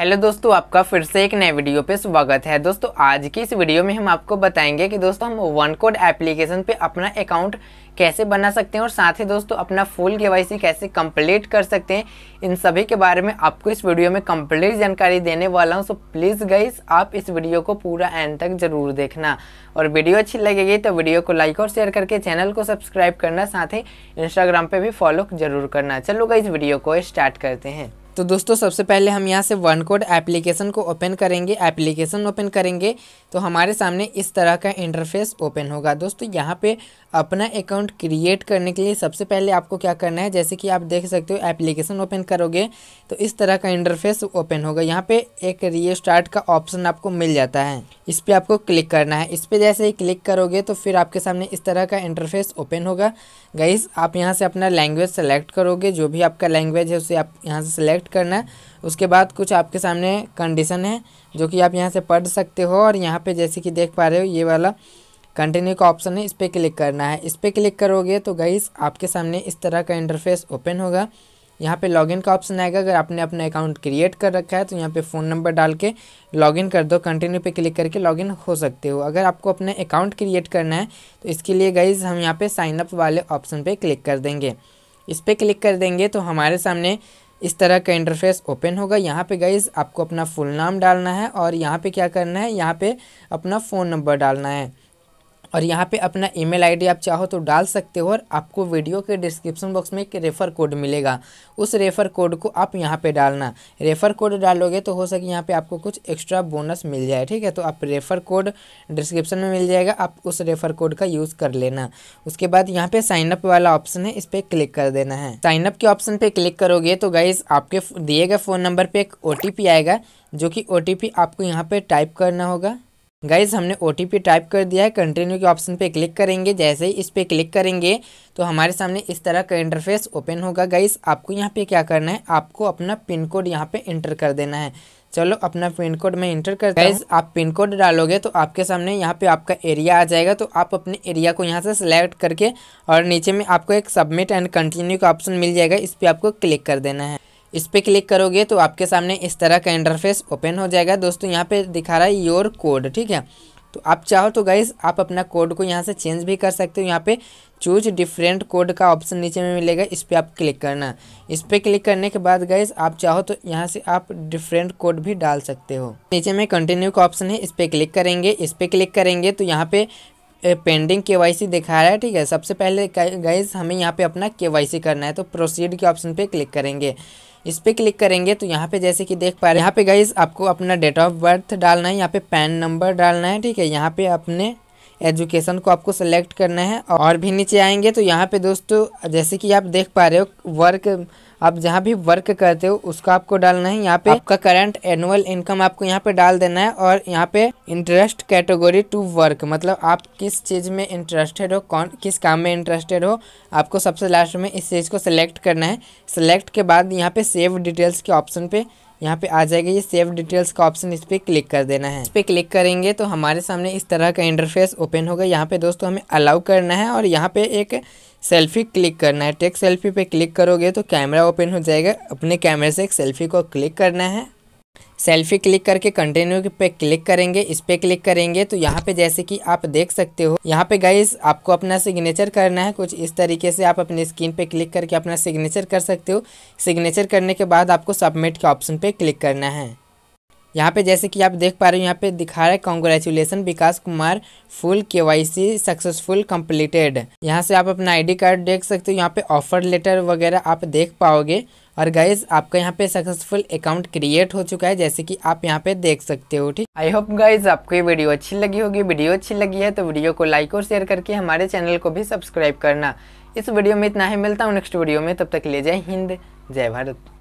hello दोस्तों आपका फिर से एक नए वीडियो पे स्वागत है दोस्तों आज की इस वीडियो में हम आपको बताएंगे कि दोस्तों हम वन कोड एप्लीकेशन पे अपना अकाउंट कैसे बना सकते हैं और साथ ही दोस्तों अपना फुल के कैसे कंप्लीट कर सकते हैं इन सभी के बारे में आपको इस वीडियो में कंप्लीट जानकारी देने वाला हूं सो प्लीज़ गाइस आप इस वीडियो को पूरा एंड तक जरूर देखना और वीडियो अच्छी लगेगी तो वीडियो को लाइक और शेयर करके चैनल को सब्सक्राइब करना साथ ही इंस्टाग्राम पर भी फॉलो जरूर करना चलो गाइस वीडियो को स्टार्ट करते हैं तो दोस्तों सबसे पहले हम यहाँ से वन कोड एप्लीकेशन को ओपन करेंगे एप्लीकेशन ओपन करेंगे तो हमारे सामने इस तरह का इंटरफेस ओपन होगा दोस्तों यहाँ पे अपना अकाउंट क्रिएट करने के लिए सबसे पहले आपको क्या करना है जैसे कि आप देख सकते हो एप्लीकेशन ओपन करोगे तो इस तरह का इंटरफेस ओपन होगा यहाँ पे एक रीस्टार्ट का ऑप्शन आपको मिल जाता है इस पर आपको क्लिक करना है इस पर जैसे ही क्लिक करोगे तो फिर आपके सामने इस तरह का इंटरफेस ओपन होगा गाइज आप यहाँ से अपना लैंग्वेज सेलेक्ट करोगे जो भी आपका लैंग्वेज है उसे आप यहाँ से सेलेक्ट करना है उसके बाद कुछ आपके सामने कंडीशन है जो कि आप यहाँ से पढ़ सकते हो और यहाँ पे जैसे कि देख पा रहे हो ये वाला कंटिन्यू का ऑप्शन है इस पर क्लिक करना है इस पर क्लिक करोगे तो गाइस आपके सामने इस तरह का इंटरफेस ओपन होगा यहाँ पे लॉगिन का ऑप्शन आएगा अगर आपने अपना अकाउंट क्रिएट कर रखा है तो यहाँ पे फ़ोन नंबर डाल के लॉगिन कर दो कंटिन्यू पे क्लिक करके लॉगिन हो सकते हो अगर आपको अपने अकाउंट क्रिएट करना है तो इसके लिए गाइज हम यहाँ पे साइन अप वाले ऑप्शन पे क्लिक कर देंगे इस पर क्लिक कर देंगे तो हमारे सामने इस तरह का इंटरफेस ओपन होगा यहाँ पे गाइज आपको अपना फुल नाम डालना है और यहाँ पे क्या करना है यहाँ पे अपना फ़ोन नंबर डालना है और यहाँ पे अपना ईमेल आईडी आप चाहो तो डाल सकते हो और आपको वीडियो के डिस्क्रिप्शन बॉक्स में एक रेफ़र कोड मिलेगा उस रेफ़र कोड को आप यहाँ पे डालना रेफ़र कोड डालोगे तो हो सके यहाँ पे आपको कुछ एक्स्ट्रा बोनस मिल जाए ठीक है तो आप रेफ़र कोड डिस्क्रिप्शन में मिल जाएगा आप उस रेफ़र कोड का यूज़ कर लेना उसके बाद यहाँ पर साइनअप वाला ऑप्शन है इस पर क्लिक कर देना है साइनअप के ऑप्शन पर क्लिक करोगे तो गाइज़ आपके दिए गए फ़ोन नंबर पर एक ओ आएगा जो कि ओ आपको यहाँ पर टाइप करना होगा गाइज हमने ओ टाइप कर दिया है कंटिन्यू के ऑप्शन पे क्लिक करेंगे जैसे ही इस पर क्लिक करेंगे तो हमारे सामने इस तरह का इंटरफेस ओपन होगा गाइज आपको यहाँ पे क्या करना है आपको अपना पिन कोड यहाँ पे इंटर कर देना है चलो अपना पिन कोड मैं इंटर कर गाइज़ आप पिन कोड डालोगे तो आपके सामने यहाँ पे आपका एरिया आ जाएगा तो आप अपने एरिया को यहाँ से सिलेक्ट करके और नीचे में आपको एक सबमिट एंड कंटिन्यू का ऑप्शन मिल जाएगा इस पर आपको क्लिक कर देना है इस पर क्लिक करोगे तो आपके सामने इस तरह का इंटरफेस ओपन हो जाएगा दोस्तों यहाँ पे दिखा रहा है योर कोड ठीक है तो आप चाहो तो गाइज आप अपना कोड को यहाँ से चेंज भी कर सकते हो यहाँ पे चूज डिफरेंट कोड का ऑप्शन नीचे में मिलेगा इस पर आप क्लिक करना इस पर क्लिक करने के बाद गाइज आप चाहो तो यहाँ से आप डिफरेंट कोड भी डाल सकते हो नीचे में कंटिन्यू का ऑप्शन है इस पर क्लिक करेंगे इस पर क्लिक करेंगे तो यहाँ पे पेंडिंग सी दिखा रहा है ठीक है सबसे पहले गाइज हमें यहाँ पे अपना सी करना है तो प्रोसीड के ऑप्शन पे क्लिक करेंगे इस पर क्लिक करेंगे तो यहाँ पे जैसे कि देख पा रहे हैं यहाँ पे गाइज आपको अपना डेट ऑफ बर्थ डालना है यहाँ पे पैन नंबर डालना है ठीक है यहाँ पे अपने एजुकेशन को आपको सेलेक्ट करना है और भी नीचे आएंगे तो यहाँ पे दोस्तों जैसे कि आप देख पा रहे हो वर्क आप जहाँ भी वर्क करते हो उसका आपको डालना है यहाँ पे आपका करंट एनुअल इनकम आपको यहाँ पे डाल देना है और यहाँ पे इंटरेस्ट कैटेगोरी टू वर्क मतलब आप किस चीज़ में इंटरेस्टेड हो कौन किस काम में इंटरेस्टेड हो आपको सबसे लास्ट में इस चीज़ को सिलेक्ट करना है सिलेक्ट के बाद यहाँ पे सेव डिटेल्स के ऑप्शन पे यहाँ पे आ जाएगा ये सेव डिटेल्स का ऑप्शन इस पर क्लिक कर देना है इस पर क्लिक करेंगे तो हमारे सामने इस तरह का इंटरफेस ओपन होगा यहाँ पे दोस्तों हमें अलाउ करना है और यहाँ पे एक सेल्फी क्लिक करना है टेक सेल्फी पे क्लिक करोगे तो कैमरा ओपन हो जाएगा अपने कैमरे से एक सेल्फी को क्लिक करना है सेल्फी क्लिक करके कंटिन्यू पे क्लिक करेंगे इस पे क्लिक करेंगे तो यहाँ पे जैसे कि आप देख सकते हो यहाँ पे गाइस आपको अपना सिग्नेचर करना है कुछ इस तरीके से आप अपनी स्क्रीन पे क्लिक करके अपना सिग्नेचर कर सकते हो सिग्नेचर करने के बाद आपको सबमिट के ऑप्शन पे क्लिक करना है यहाँ पे जैसे कि आप देख पा रहे हो यहाँ पे दिखा रहे है congratulation Vikas Kumar full K Y C successful completed यहाँ से आप अपना आईडी कार्ड देख सकते हो यहाँ पे ऑफर लेटर वगैरह आप देख पाओगे और गाइज आपका यहाँ पे सक्सेसफुल अकाउंट क्रिएट हो चुका है जैसे कि आप यहाँ पे देख सकते हो ठीक आई होप गाइज आपको ये वीडियो अच्छी लगी होगी वीडियो अच्छी लगी है तो वीडियो को लाइक और शेयर करके हमारे चैनल को भी सब्सक्राइब करना इस वीडियो में इतना ही मिलता हूँ नेक्स्ट वीडियो में तब तक ले जाए हिंद जय भारत